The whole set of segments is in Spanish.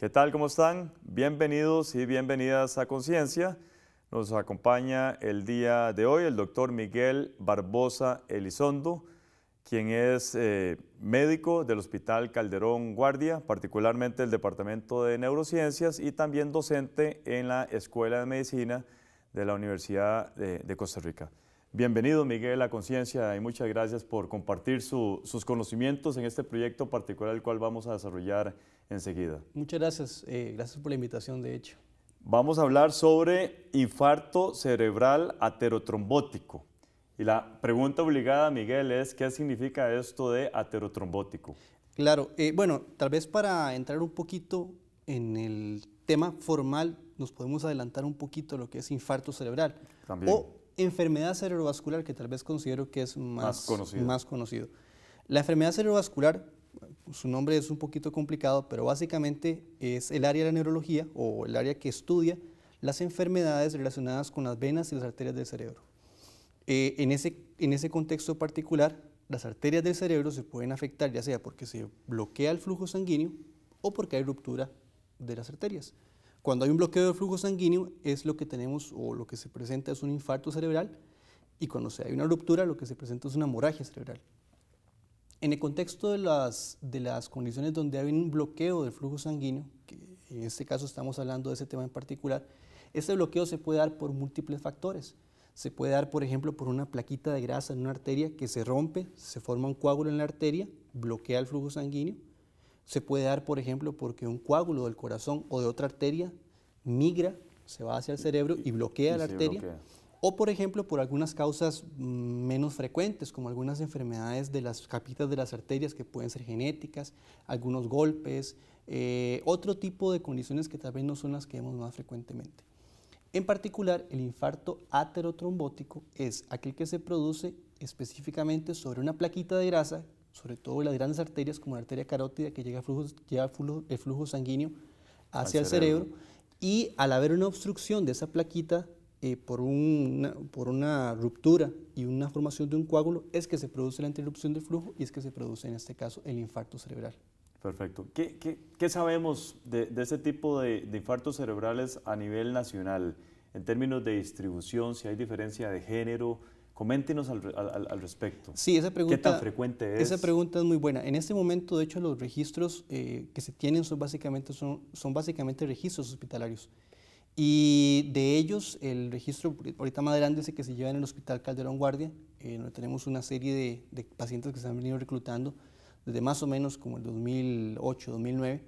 ¿Qué tal? ¿Cómo están? Bienvenidos y bienvenidas a Conciencia. Nos acompaña el día de hoy el doctor Miguel Barbosa Elizondo, quien es eh, médico del Hospital Calderón Guardia, particularmente del Departamento de Neurociencias y también docente en la Escuela de Medicina de la Universidad de, Costa Rica. Bienvenido Miguel a Conciencia y muchas gracias por compartir sus conocimientos en este proyecto particular el cual vamos a desarrollar enseguida. Muchas gracias, eh, gracias por la invitación de hecho. Vamos a hablar sobre infarto cerebral aterotrombótico. Y la pregunta obligada, Miguel, es ¿qué significa esto de aterotrombótico? Claro, eh, bueno, tal vez para entrar un poquito en el tema formal, nos podemos adelantar un poquito lo que es infarto cerebral. O enfermedad cerebrovascular, que tal vez considero que es más, conocido. más conocido. La enfermedad cerebrovascular su nombre es un poquito complicado, pero básicamente es el área de la neurología o el área que estudia las enfermedades relacionadas con las venas y las arterias del cerebro. Eh, en, ese, en ese contexto particular, las arterias del cerebro se pueden afectar ya sea porque se bloquea el flujo sanguíneo o porque hay ruptura de las arterias. Cuando hay un bloqueo del flujo sanguíneo es lo que tenemos o lo que se presenta es un infarto cerebral y cuando se hay una ruptura lo que se presenta es una hemorragia cerebral. En el contexto de las, de las condiciones donde hay un bloqueo del flujo sanguíneo, en este caso estamos hablando de ese tema en particular, ese bloqueo se puede dar por múltiples factores. Se puede dar, por ejemplo, por una plaquita de grasa en una arteria que se rompe, se forma un coágulo en la arteria, bloquea el flujo sanguíneo. Se puede dar, por ejemplo, porque un coágulo del corazón o de otra arteria migra, se va hacia el cerebro y bloquea la arteria o por ejemplo por algunas causas mm, menos frecuentes, como algunas enfermedades de las capitas de las arterias que pueden ser genéticas, algunos golpes, eh, otro tipo de condiciones que tal vez no son las que vemos más frecuentemente. En particular, el infarto aterotrombótico es aquel que se produce específicamente sobre una plaquita de grasa, sobre todo las grandes arterias como la arteria carótida que llega lleva el flujo sanguíneo hacia el cerebro, y al haber una obstrucción de esa plaquita eh, por, una, por una ruptura y una formación de un coágulo es que se produce la interrupción del flujo y es que se produce en este caso el infarto cerebral. Perfecto. ¿Qué, qué, qué sabemos de, de, este tipo de, de, infartos cerebrales a nivel nacional en términos de distribución, si hay diferencia de género? Coméntenos al, al, al respecto. Sí, esa pregunta, ¿Qué tan frecuente es? Esa pregunta es muy buena. En este momento, de hecho, los registros eh, que se tienen son básicamente, son, son básicamente registros hospitalarios. Y de ellos, el registro, ahorita es el que se lleva en el Hospital Calderón Guardia, eh, donde tenemos una serie de, pacientes que se han venido reclutando desde más o menos como el 2008, 2009.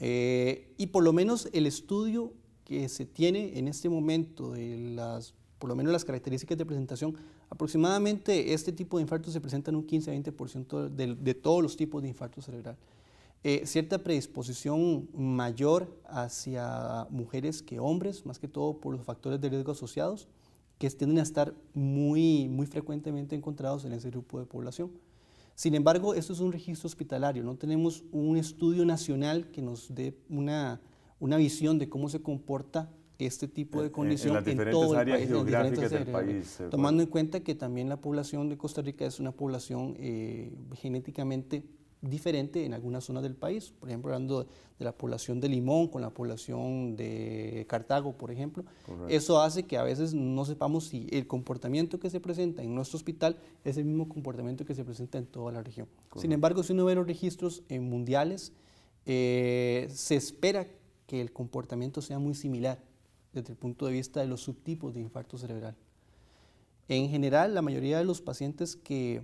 Eh, y por lo menos el estudio que se tiene en este momento de las, por lo menos las características de presentación, aproximadamente este tipo de infartos se presentan un 15 20% de, de todos los tipos de infarto cerebral. Eh, cierta predisposición mayor hacia mujeres que hombres, más que todo por los factores de riesgo asociados, que tienden a estar muy, muy frecuentemente encontrados en ese grupo de población. Sin embargo, esto es un registro hospitalario, no tenemos un estudio nacional que nos dé una, visión de cómo se comporta este tipo de condición en, todo el país, del país. Eh, Tomando en cuenta que también la población de Costa Rica es una población eh, genéticamente diferente en algunas zonas del país. Por ejemplo, hablando de la población de Limón con la población de Cartago, por ejemplo. Eso hace que a veces no sepamos si el comportamiento que se presenta en nuestro hospital es el mismo comportamiento que se presenta en toda la región. Sin embargo, si uno ve los registros mundiales, eh, se espera que el comportamiento sea muy similar desde el punto de vista de los subtipos de infarto cerebral. En general, la mayoría de los pacientes que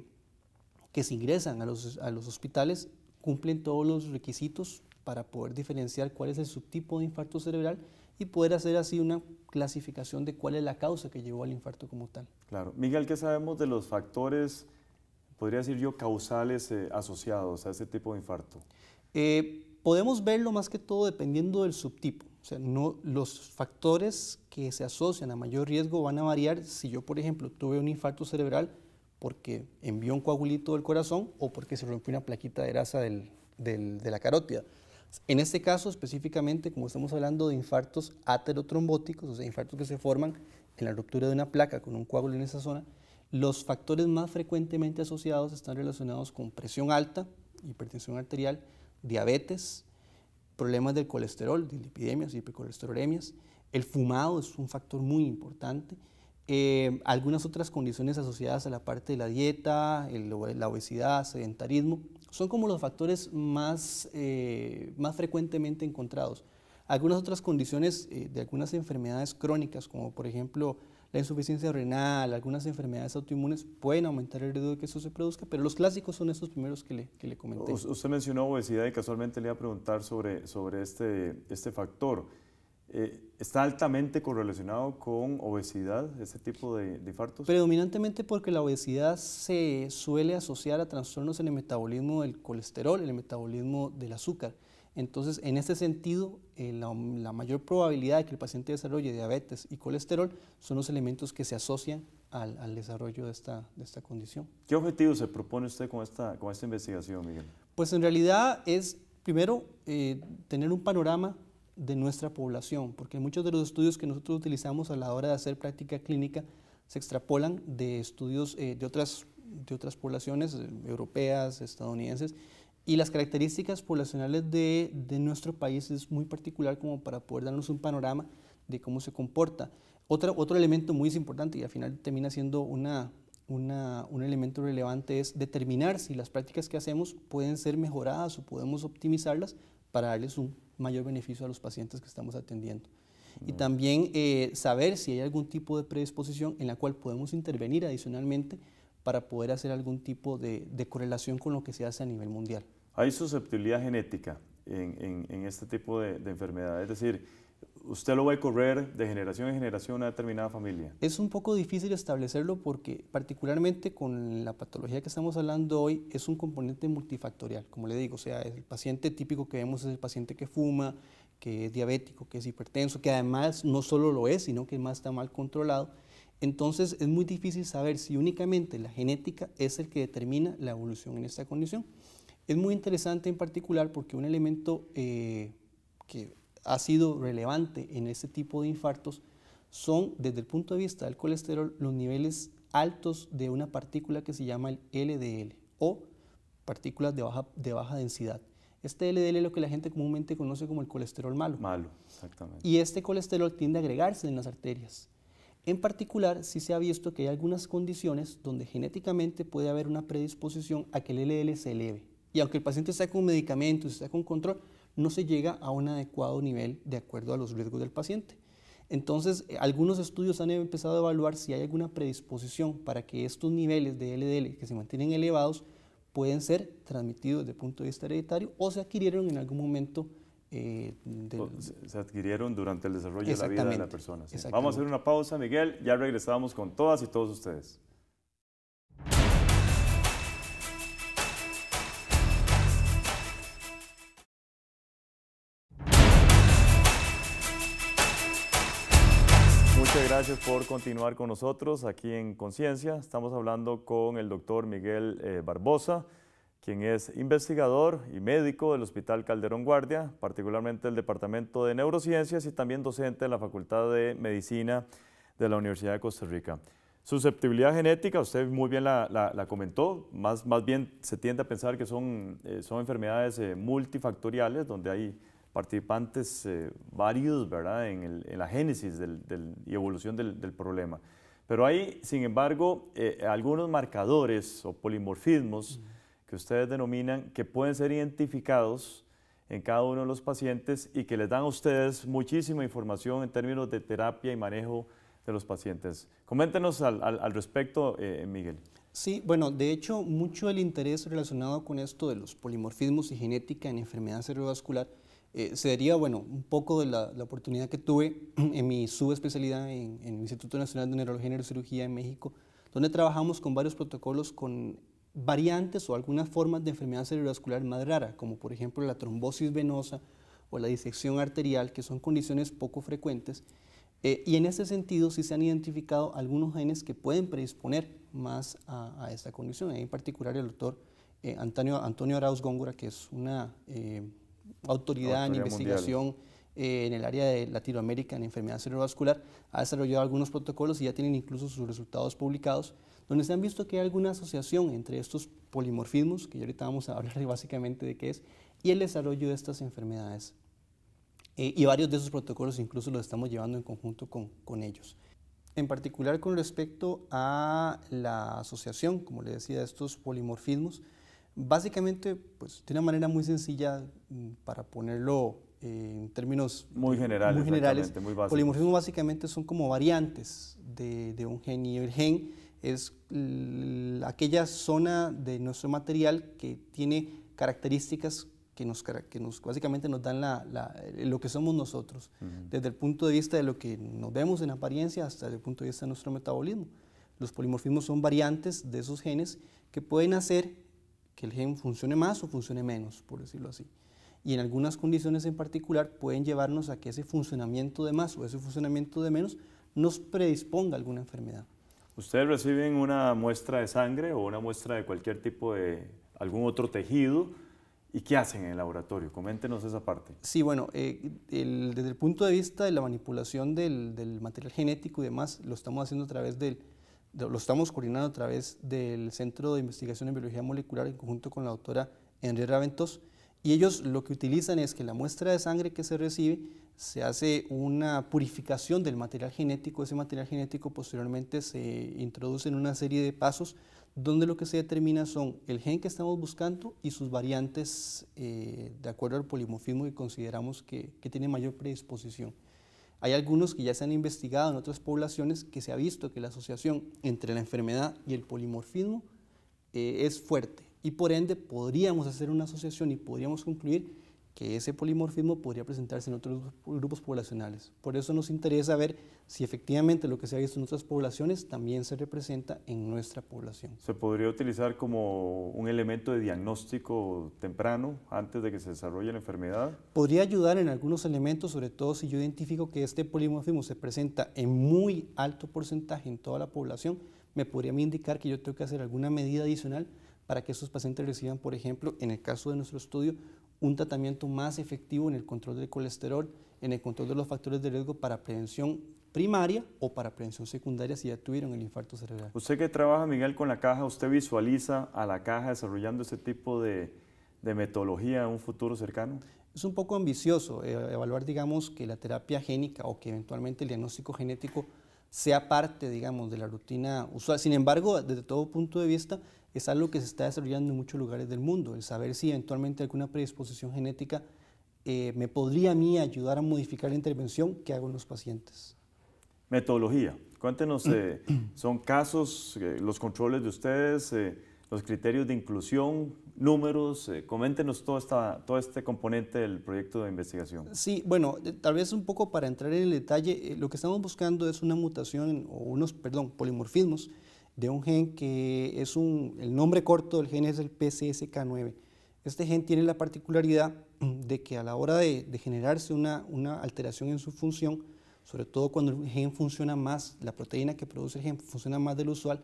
que se ingresan a los, hospitales cumplen todos los requisitos para poder diferenciar cuál es el subtipo de infarto cerebral y poder hacer así una clasificación de cuál es la causa que llevó al infarto como tal. Claro. Miguel, ¿qué sabemos de los factores, podría decir yo, causales eh, asociados a ese tipo de infarto? Eh, podemos verlo más que todo dependiendo del subtipo. O sea, no, los factores que se asocian a mayor riesgo van a variar. Si yo, por ejemplo, tuve un infarto cerebral, porque envió un coagulito del corazón o porque se rompió una plaquita de grasa de la carótida. En este caso específicamente, como estamos hablando de infartos aterotrombóticos, o sea, infartos que se forman en la ruptura de una placa con un coágulo en esa zona, los factores más frecuentemente asociados están relacionados con presión alta, hipertensión arterial, diabetes, problemas del colesterol, y hipercolesterolemias. El fumado es un factor muy importante eh, algunas otras condiciones asociadas a la parte de la dieta, la obesidad, sedentarismo, son como los factores más, eh, más frecuentemente encontrados. Algunas otras condiciones eh, de algunas enfermedades crónicas, como por ejemplo la insuficiencia renal, algunas enfermedades autoinmunes, pueden aumentar el riesgo de que eso se produzca, pero los clásicos son estos primeros que le, que le comenté. usted mencionó obesidad y casualmente le iba a preguntar sobre, sobre este, este factor. Eh, ¿Está altamente correlacionado con obesidad, este tipo de, infartos? Predominantemente porque la obesidad se suele asociar a trastornos en el metabolismo del colesterol, en el metabolismo del azúcar. Entonces, en este sentido, eh, la, mayor probabilidad de que el paciente desarrolle diabetes y colesterol son los elementos que se asocian al, desarrollo de esta, de esta, condición. ¿Qué objetivo se propone usted con esta, con esta investigación, Miguel? Pues en realidad es, primero, eh, tener un panorama de nuestra población, porque muchos de los estudios que nosotros utilizamos a la hora de hacer práctica clínica se extrapolan de estudios eh, de, otras, de otras poblaciones eh, europeas, estadounidenses, y las características poblacionales de, de, nuestro país es muy particular como para poder darnos un panorama de cómo se comporta. Otro, otro elemento muy importante y al final termina siendo una, una, un elemento relevante es determinar si las prácticas que hacemos pueden ser mejoradas o podemos optimizarlas para darles un mayor beneficio a los pacientes que estamos atendiendo. Y mm. también eh, saber si hay algún tipo de predisposición en la cual podemos intervenir adicionalmente para poder hacer algún tipo de, correlación con lo que se hace a nivel mundial. Hay susceptibilidad genética en, este tipo de, de enfermedades, es decir, usted lo va a correr de generación en generación a determinada familia. Es un poco difícil establecerlo porque particularmente con la patología que estamos hablando hoy es un componente multifactorial, como le digo, o sea, el paciente típico que vemos es el paciente que fuma, que es diabético, que es hipertenso, que además no solo lo es, sino que además está mal controlado. Entonces es muy difícil saber si únicamente la genética es el que determina la evolución en esta condición. Es muy interesante en particular porque un elemento eh, que ha sido relevante en este tipo de infartos son, desde el punto de vista del colesterol, los niveles altos de una partícula que se llama el LDL o partículas de baja, densidad. Este LDL es lo que la gente comúnmente conoce como el colesterol malo. Malo, exactamente. Y este colesterol tiende a agregarse en las arterias. En particular, sí se ha visto que hay algunas condiciones donde genéticamente puede haber una predisposición a que el LDL se eleve. Y aunque el paciente está con medicamentos, está con control, no se llega a un adecuado nivel de acuerdo a los riesgos del paciente. Entonces, eh, algunos estudios han empezado a evaluar si hay alguna predisposición para que estos niveles de LDL que se mantienen elevados pueden ser transmitidos desde el punto de vista hereditario o se adquirieron en algún momento. Eh, se adquirieron durante el desarrollo de la vida de la persona. Vamos a hacer una pausa, Miguel. Ya regresamos con todas y todos ustedes. gracias por continuar con nosotros aquí en Conciencia. Estamos hablando con el doctor Miguel eh, Barbosa, quien es investigador y médico del Hospital Calderón Guardia, particularmente del Departamento de Neurociencias y también docente de la Facultad de Medicina de la Universidad de Costa Rica. Susceptibilidad genética, usted muy bien la, comentó, más, más bien se tiende a pensar que son, eh, son enfermedades eh, multifactoriales, donde hay participantes eh, varios ¿verdad? En, la génesis del, y evolución del, problema. Pero hay, sin embargo, eh, algunos marcadores o polimorfismos que ustedes denominan que pueden ser identificados en cada uno de los pacientes y que les dan a ustedes muchísima información en términos de terapia y manejo de los pacientes. Coméntenos al, respecto, eh, Miguel. Sí, bueno, de hecho, mucho el interés relacionado con esto de los polimorfismos y genética en enfermedad cerebrovascular eh, se daría bueno, un poco de la, oportunidad que tuve en mi subespecialidad en, el Instituto Nacional de Neurología y Neurocirugía en México, donde trabajamos con varios protocolos con variantes o algunas formas de enfermedad cerebrovascular más rara, como por ejemplo la trombosis venosa o la disección arterial, que son condiciones poco frecuentes. Eh, y en ese sentido sí se han identificado algunos genes que pueden predisponer más a, esta condición. En particular el doctor eh, Antonio, Antonio Arauz Góngora, que es una autoridad, en investigación eh, en el área de Latinoamérica en enfermedad cerebrovascular, ha desarrollado algunos protocolos y ya tienen incluso sus resultados publicados, donde se han visto que hay alguna asociación entre estos polimorfismos, que ahorita vamos a hablar básicamente de qué es, y el desarrollo de estas enfermedades. Eh, y varios de esos protocolos incluso los estamos llevando en conjunto con, con ellos. En particular con respecto a la asociación, como le decía, de estos polimorfismos, Básicamente, pues de una manera muy sencilla, mm, para ponerlo eh, en términos muy eh, generales, muy generales básicamente son como variantes de, un gen y el gen es aquella zona de nuestro material que tiene características que nos, que nos básicamente nos dan lo que somos nosotros, desde el punto de vista de lo que nos vemos en apariencia hasta el punto de vista de nuestro metabolismo. Los polimorfismos son variantes de esos genes que pueden hacer que el gen funcione más o funcione menos, por decirlo así. Y en algunas condiciones en particular pueden llevarnos a que ese funcionamiento de más o ese funcionamiento de menos nos predisponga a alguna enfermedad. Ustedes reciben una muestra de sangre o una muestra de cualquier tipo de algún otro tejido. ¿Y qué hacen en el laboratorio? Coméntenos esa parte. Sí, bueno, eh, desde el punto de vista de la manipulación del material genético y demás, lo estamos haciendo a través del, lo estamos coordinando a través del Centro de Investigación en Biología Molecular en conjunto con la doctora Enrique Ventos, y ellos lo que utilizan es que la muestra de sangre que se recibe se hace una purificación del material genético, ese material genético posteriormente se introduce en una serie de pasos donde lo que se determina son el gen que estamos buscando y sus variantes eh, de acuerdo al polimorfismo que consideramos que tiene mayor predisposición. Hay algunos que ya se han investigado en otras poblaciones que se ha visto que la asociación entre la enfermedad y el polimorfismo eh, es fuerte y por ende podríamos hacer una asociación y podríamos concluir que ese polimorfismo podría presentarse en otros grupos poblacionales. Por eso nos interesa ver si efectivamente lo que se ha visto en otras poblaciones también se representa en nuestra población. ¿Se podría utilizar como un elemento de diagnóstico temprano antes de que se desarrolle la enfermedad? Podría ayudar en algunos elementos, sobre todo si yo identifico que este polimorfismo se presenta en muy alto porcentaje en toda la población, me podría indicar que yo tengo que hacer alguna medida adicional para que esos pacientes reciban, por ejemplo, en el caso de nuestro estudio, un tratamiento más efectivo en el control del colesterol, en el control de los factores de riesgo para prevención primaria o para prevención secundaria si ya tuvieron el infarto cerebral. Usted que trabaja, Miguel, con la caja, ¿usted visualiza a la caja desarrollando ese tipo de, metodología en un futuro cercano? Es un poco ambicioso eh, evaluar, digamos, que la terapia génica o que eventualmente el diagnóstico genético sea parte, digamos, de la rutina usual. Sin embargo, desde todo punto de vista, es algo que se está desarrollando en muchos lugares del mundo, el saber si eventualmente alguna predisposición genética eh, me podría a mí ayudar a modificar la intervención que hago en los pacientes. Metodología. Cuéntenos, eh, son casos, eh, los controles de ustedes, los criterios de inclusión, números. coméntenos todo, todo este componente del proyecto de investigación. Sí, bueno, tal vez un poco para entrar en el detalle, lo que estamos buscando es una mutación o unos, perdón, polimorfismos de un gen que es un, el nombre corto del gen es el PCSK9. Este gen tiene la particularidad de que a la hora de, generarse una, una, alteración en su función, sobre todo cuando el gen funciona más, la proteína que produce el gen funciona más del usual,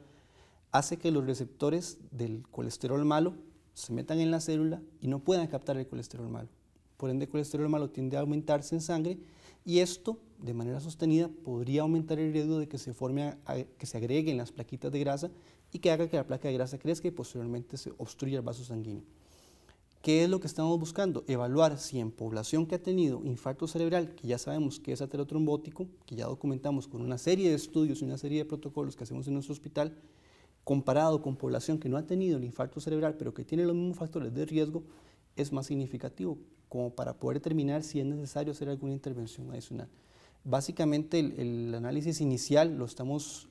hace que los receptores del colesterol malo se metan en la célula y no puedan captar el colesterol malo. Por ende, el colesterol malo tiende a aumentarse en sangre y esto, de manera sostenida, podría aumentar el riesgo de que se, forme, que se agreguen las plaquitas de grasa y que haga que la placa de grasa crezca y posteriormente se obstruya el vaso sanguíneo. ¿Qué es lo que estamos buscando? Evaluar si en población que ha tenido infarto cerebral, que ya sabemos que es aterotrombótico, que ya documentamos con una serie de estudios y una serie de protocolos que hacemos en nuestro hospital, comparado con población que no ha tenido el infarto cerebral, pero que tiene los mismos factores de riesgo, es más significativo como para poder determinar si es necesario hacer alguna intervención adicional. Básicamente el, análisis inicial lo estamos,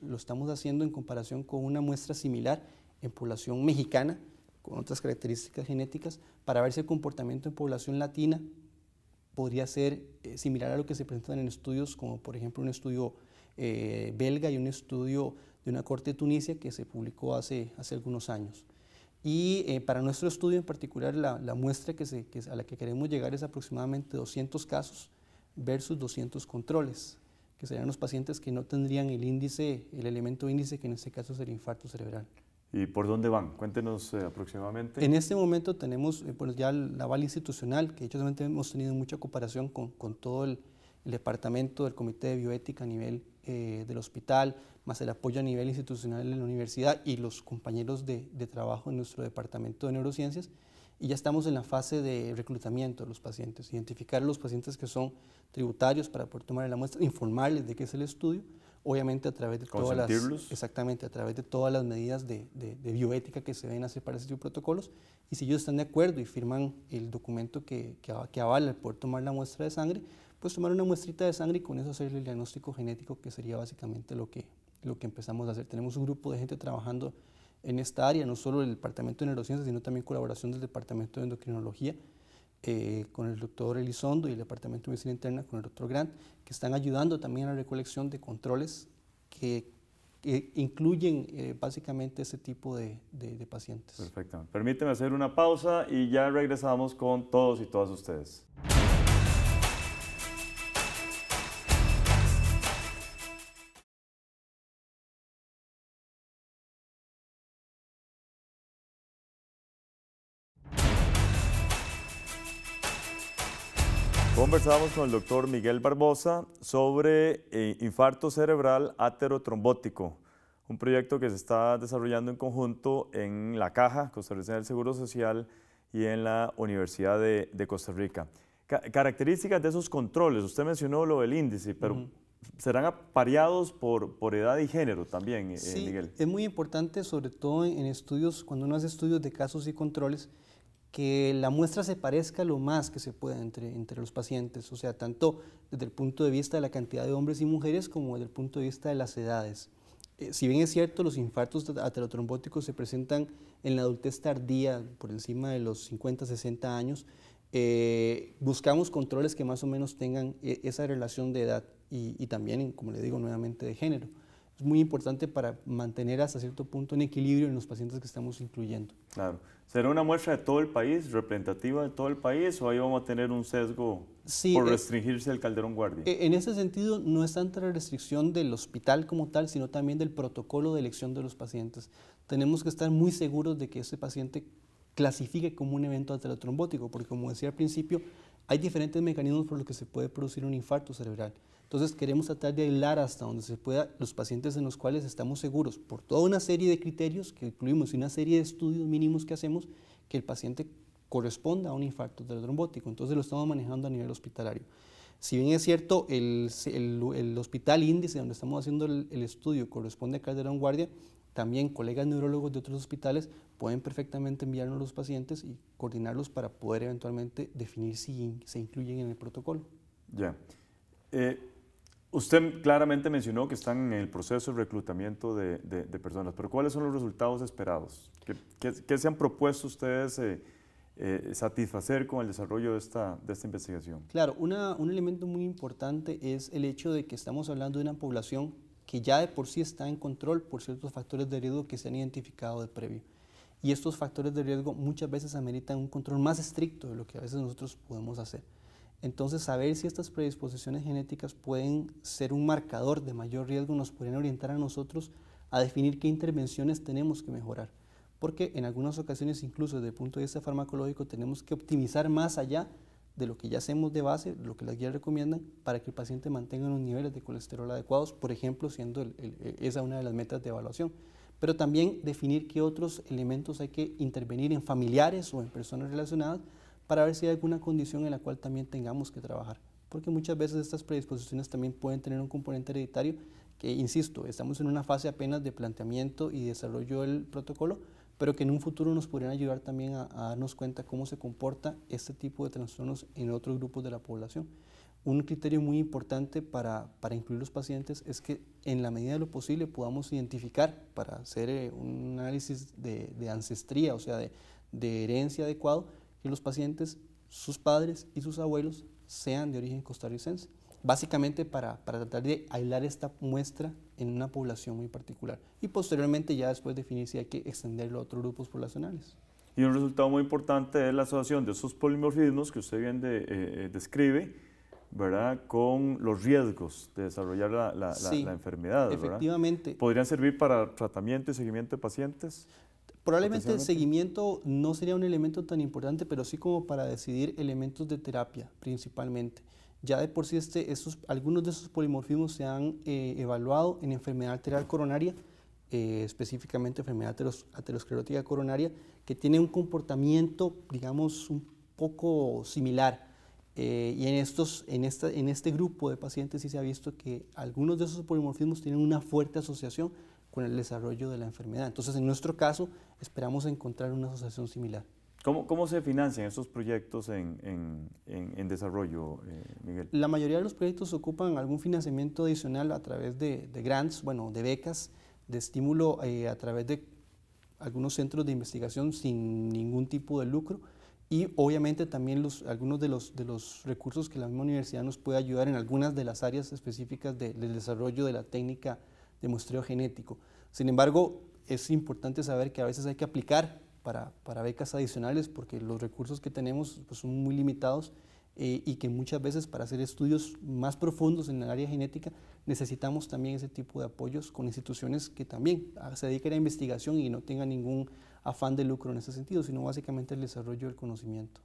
haciendo en comparación con una muestra similar en población mexicana, con otras características genéticas, para ver si el comportamiento en población latina podría ser eh, similar a lo que se presentan en estudios como por ejemplo un estudio eh, belga y un estudio de una corte de Tunisia que se publicó hace algunos años. Y eh, para nuestro estudio en particular, la, muestra que a la que queremos llegar es aproximadamente 200 casos versus 200 controles, que serían los pacientes que no tendrían el índice, el elemento índice, que en este caso es el infarto cerebral. ¿Y por dónde van? Cuéntenos eh, aproximadamente. En este momento tenemos eh, pues ya la bala institucional, que de hecho hemos tenido mucha cooperación con, con todo el, el departamento del Comité de Bioética a nivel eh, del hospital, más el apoyo a nivel institucional en la universidad y los compañeros de, trabajo en nuestro departamento de neurociencias. Y ya estamos en la fase de reclutamiento de los pacientes, identificar los pacientes que son tributarios para poder tomar la muestra, informarles de qué es el estudio, obviamente a través de todas las, exactamente, a través de todas las medidas de, bioética que se deben hacer para ese tipo de protocolos. Y si ellos están de acuerdo y firman el documento que, que, que avala el poder tomar la muestra de sangre, pues tomar una muestrita de sangre y con eso hacer el diagnóstico genético, que sería básicamente lo que, lo que empezamos a hacer. Tenemos un grupo de gente trabajando en esta área, no solo el Departamento de Neurociencias, sino también colaboración del Departamento de Endocrinología eh, con el doctor Elizondo y el Departamento de Medicina Interna con el doctor Grant, que están ayudando también a la recolección de controles que, incluyen eh, básicamente ese tipo de, de, pacientes. Perfecto, Permíteme hacer una pausa y ya regresamos con todos y todas ustedes. conversábamos con el doctor Miguel Barbosa sobre eh, infarto cerebral aterotrombótico, un proyecto que se está desarrollando en conjunto en la Caja Costarricense del Seguro Social y en la Universidad de, Costa Rica. características de esos controles, usted mencionó lo del índice, pero serán apareados por, por edad y género también, eh, sí, Es muy importante, sobre todo en estudios, cuando uno hace estudios de casos y controles, que la muestra se parezca lo más que se pueda entre, los pacientes, o sea, tanto desde el punto de vista de la cantidad de hombres y mujeres como desde el punto de vista de las edades. Eh, si bien es cierto, los infartos aterotrombóticos se presentan en la adultez tardía, por encima de los 50, 60 años, eh, buscamos controles que más o menos tengan eh, esa relación de edad y también, como le digo nuevamente, de género muy importante para mantener hasta cierto punto un equilibrio en los pacientes que estamos incluyendo. Claro. ¿Será una muestra de todo el país, representativa de todo el país, o ahí vamos a tener un sesgo por eh, restringirse al Calderón Guardia? E, en ese sentido, no es tanto la restricción del hospital como tal, sino también del protocolo de elección de los pacientes. Tenemos que estar muy seguros de que ese paciente clasifique como un evento aterotrombótico, porque como decía al principio, hay diferentes mecanismos por los que se puede producir un infarto cerebral. Entonces queremos tratar de aislar hasta donde se pueda los pacientes en los cuales estamos seguros por toda una serie de criterios que incluimos y una serie de estudios mínimos que hacemos que el paciente corresponda a un infarto trombótico. Entonces lo estamos manejando a nivel hospitalario. Si bien es cierto, el, hospital índice donde estamos haciendo el, estudio corresponde a Calderón Guardia, también colegas neurólogos de otros hospitales pueden perfectamente enviarnos los pacientes y coordinarlos para poder eventualmente definir si se incluyen en el protocolo. Ya. Eh, Usted claramente mencionó que están en el proceso de reclutamiento de, personas, pero ¿cuáles son los resultados esperados? ¿Qué, se han propuesto ustedes eh, eh, satisfacer con el desarrollo de esta, investigación? Claro, un elemento muy importante es el hecho de que estamos hablando de una población que ya de por sí está en control por ciertos factores de riesgo que se han identificado de previo. Y estos factores de riesgo muchas veces ameritan un control más estricto de lo que a veces nosotros podemos hacer. Entonces, saber si estas predisposiciones genéticas pueden ser un marcador de mayor riesgo nos pueden orientar a nosotros a definir qué intervenciones tenemos que mejorar. Porque en algunas ocasiones, incluso desde el punto de vista farmacológico, tenemos que optimizar más allá de lo que ya hacemos de base, lo que las guías recomiendan, para que el paciente mantenga unos niveles de colesterol adecuados, por ejemplo, siendo esa una de las metas de evaluación. Pero también definir qué otros elementos hay que intervenir en familiares o en personas relacionadas para ver si hay alguna condición en la cual también tengamos que trabajar. Porque muchas veces estas predisposiciones también pueden tener un componente hereditario que, insisto, estamos en una fase apenas de planteamiento y desarrollo del protocolo, pero que en un futuro nos podrían ayudar también a, darnos cuenta cómo se comporta este tipo de trastornos en otros grupos de la población. Un criterio muy importante para, incluir los pacientes es que en la medida de lo posible podamos identificar para hacer eh, un análisis de, de ancestría, o sea, de, de herencia adecuado, que los pacientes, sus padres y sus abuelos sean de origen costarricense, básicamente para, para tratar de aislar esta muestra en una población muy particular y posteriormente ya después definir si hay que extenderlo a otros grupos poblacionales. Y un resultado muy importante es la asociación de esos polimorfismos que usted bien eh, eh, describe, ¿verdad? Con los riesgos de desarrollar la, la, sí, enfermedad. Efectivamente. ¿Podrían servir para tratamiento y seguimiento de pacientes? Probablemente el seguimiento no sería un elemento tan importante, pero sí como para decidir elementos de terapia principalmente. Ya de por sí este, algunos de esos polimorfismos se han eh, evaluado en enfermedad arterial coronaria, eh, específicamente enfermedad aterosclerótica coronaria, que tiene un comportamiento, digamos, un poco similar. Eh, y en, estos, en, en este grupo de pacientes sí se ha visto que algunos de esos polimorfismos tienen una fuerte asociación con el desarrollo de la enfermedad. Entonces, en nuestro caso, esperamos encontrar una asociación similar. ¿Cómo, cómo se financian esos proyectos en, en, en, desarrollo, eh, Miguel? La mayoría de los proyectos ocupan algún financiamiento adicional a través de, grants, bueno, de becas, de estímulo eh, a través de algunos centros de investigación sin ningún tipo de lucro y obviamente también los, algunos de los, de los recursos que la misma universidad nos puede ayudar en algunas de las áreas específicas del desarrollo de la técnica de muestreo genético. Sin embargo, es importante saber que a veces hay que aplicar para, becas adicionales porque los recursos que tenemos pues, son muy limitados eh, y que muchas veces para hacer estudios más profundos en el área genética necesitamos también ese tipo de apoyos con instituciones que también ah, se dediquen a investigación y no tengan ningún afán de lucro en ese sentido, sino básicamente el desarrollo del conocimiento.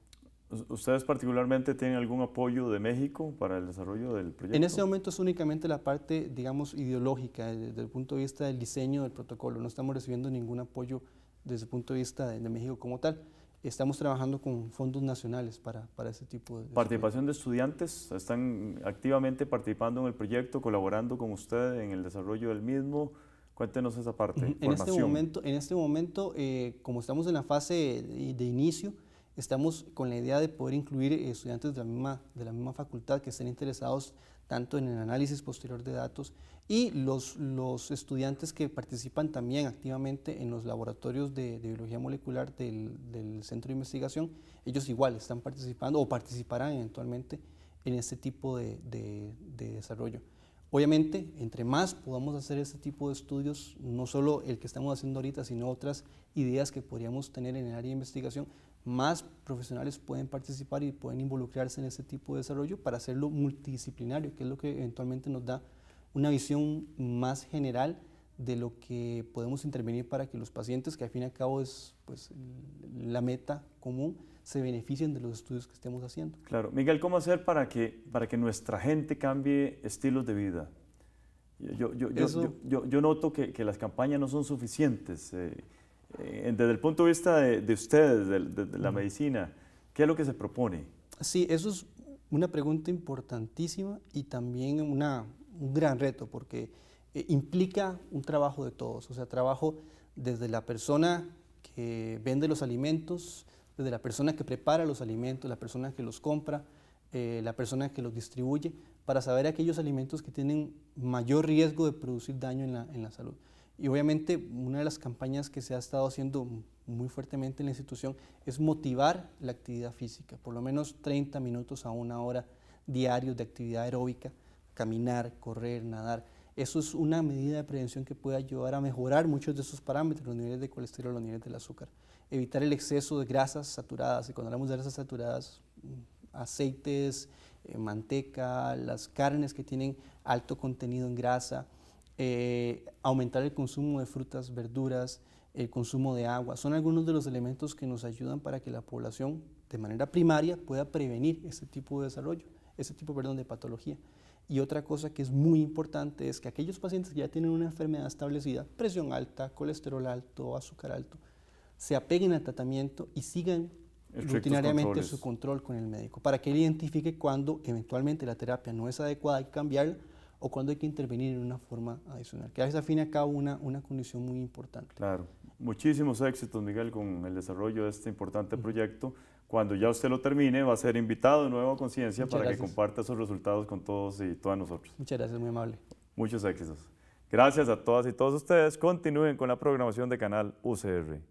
¿Ustedes particularmente tienen algún apoyo de México para el desarrollo del proyecto? En este momento es únicamente la parte, digamos, ideológica, eh, desde el punto de vista del diseño del protocolo. No estamos recibiendo ningún apoyo desde el punto de vista de, México como tal. Estamos trabajando con fondos nacionales para, para ese tipo de... ¿Participación de estudiantes? ¿Están activamente participando en el proyecto, colaborando con usted en el desarrollo del mismo? Cuéntenos esa parte. En este momento, en este momento eh, como estamos en la fase de inicio, estamos con la idea de poder incluir eh, estudiantes de la, misma, de la misma facultad que estén interesados tanto en el análisis posterior de datos y los, los estudiantes que participan también activamente en los laboratorios de, biología molecular del, centro de investigación, ellos igual están participando o participarán eventualmente en este tipo de, de desarrollo. Obviamente, entre más podamos hacer este tipo de estudios, no solo el que estamos haciendo ahorita, sino otras ideas que podríamos tener en el área de investigación, más profesionales pueden participar y pueden involucrarse en ese tipo de desarrollo para hacerlo multidisciplinario, que es lo que eventualmente nos da una visión más general de lo que podemos intervenir para que los pacientes, que al fin y al cabo es pues, la meta común, se beneficien de los estudios que estemos haciendo. Claro. Miguel, ¿cómo hacer para que, para que nuestra gente cambie estilos de vida? Yo, yo, yo, yo noto que, que, las campañas no son suficientes. Eh, eh, desde el punto de vista de, ustedes, de, la medicina, ¿qué es lo que se propone? Sí, eso es una pregunta importantísima y también un gran reto porque eh, implica un trabajo de todos, o sea, trabajo desde la persona que vende los alimentos, desde la persona que prepara los alimentos, la persona que los compra, eh, la persona que los distribuye, para saber aquellos alimentos que tienen mayor riesgo de producir daño en la salud. Y obviamente una de las campañas que se ha estado haciendo muy fuertemente en la institución es motivar la actividad física, por lo menos 30 minutos a una hora diarios de actividad aeróbica, caminar, correr, nadar. Eso es una medida de prevención que puede ayudar a mejorar muchos de esos parámetros, los niveles de colesterol, los niveles del azúcar. Evitar el exceso de grasas saturadas, y cuando hablamos de grasas saturadas, mm, aceites, eh, manteca, las carnes que tienen alto contenido en grasa, eh, aumentar el consumo de frutas, verduras, el consumo de agua. Son algunos de los elementos que nos ayudan para que la población de manera primaria pueda prevenir ese tipo de desarrollo, ese tipo perdón, de patología. Y otra cosa que es muy importante es que aquellos pacientes que ya tienen una enfermedad establecida, presión alta, colesterol alto, azúcar alto, se apeguen al tratamiento y sigan rutinariamente su control con el médico para que él identifique cuando eventualmente la terapia no es adecuada y cambiarla o cuando hay que intervenir en una forma adicional, que a al fin y cabo una, una condición muy importante. Claro. Muchísimos éxitos, Miguel, con el desarrollo de este importante proyecto. Cuando ya usted lo termine, va a ser invitado de nuevo a Conciencia para que comparta esos resultados con todos y todas nosotros. Muchas gracias, muy amable. Muchos éxitos. Gracias a todas y todos ustedes. Continúen con la programación de Canal UCR.